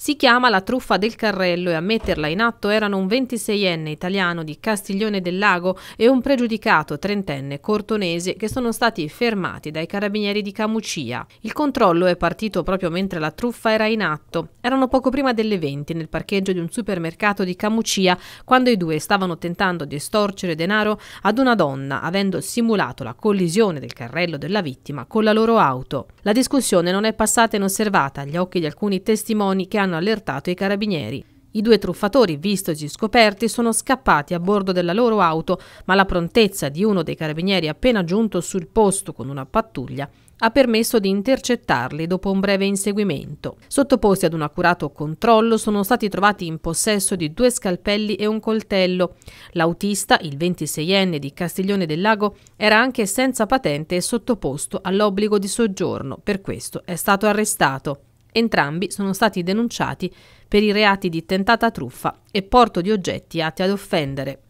Si chiama La truffa del carrello e a metterla in atto erano un 26enne italiano di Castiglione del Lago e un pregiudicato trentenne cortonese che sono stati fermati dai carabinieri di Camucia. Il controllo è partito proprio mentre la truffa era in atto. Erano poco prima delle 20 nel parcheggio di un supermercato di Camucia quando i due stavano tentando di estorcere denaro ad una donna avendo simulato la collisione del carrello della vittima con la loro auto. La discussione non è passata inosservata agli occhi di alcuni testimoni che hanno hanno allertato i carabinieri. I due truffatori, vistosi scoperti, sono scappati a bordo della loro auto, ma la prontezza di uno dei carabinieri appena giunto sul posto con una pattuglia ha permesso di intercettarli dopo un breve inseguimento. Sottoposti ad un accurato controllo sono stati trovati in possesso di due scalpelli e un coltello. L'autista, il 26enne di Castiglione del Lago, era anche senza patente e sottoposto all'obbligo di soggiorno, per questo è stato arrestato. Entrambi sono stati denunciati per i reati di tentata truffa e porto di oggetti atti ad offendere.